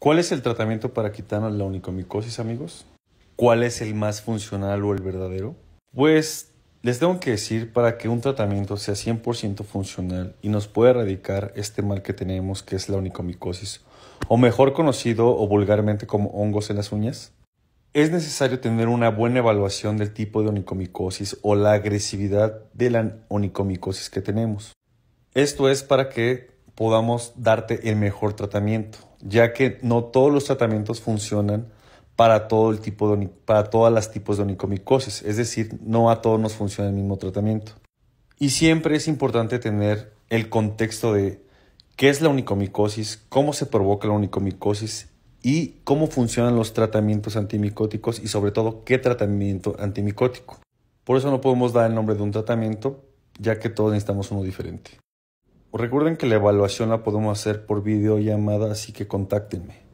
¿Cuál es el tratamiento para quitar la onicomicosis, amigos? ¿Cuál es el más funcional o el verdadero? Pues les tengo que decir para que un tratamiento sea 100% funcional y nos pueda erradicar este mal que tenemos que es la onicomicosis, o mejor conocido o vulgarmente como hongos en las uñas, es necesario tener una buena evaluación del tipo de onicomicosis o la agresividad de la onicomicosis que tenemos. Esto es para que podamos darte el mejor tratamiento, ya que no todos los tratamientos funcionan para todo el tipo para todas las tipos de onicomicosis, es decir, no a todos nos funciona el mismo tratamiento. Y siempre es importante tener el contexto de qué es la onicomicosis, cómo se provoca la onicomicosis y cómo funcionan los tratamientos antimicóticos y sobre todo qué tratamiento antimicótico. Por eso no podemos dar el nombre de un tratamiento, ya que todos necesitamos uno diferente. Recuerden que la evaluación la podemos hacer por videollamada, así que contáctenme.